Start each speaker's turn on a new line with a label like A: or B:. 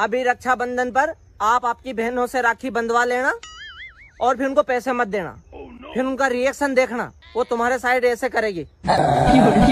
A: अभी रक्षाबंधन पर आप आपकी बहनों से राखी बंधवा लेना और फिर उनको पैसे मत देना oh, फिर उनका रिएक्शन देखना वो तुम्हारे साइड ऐसे करेगी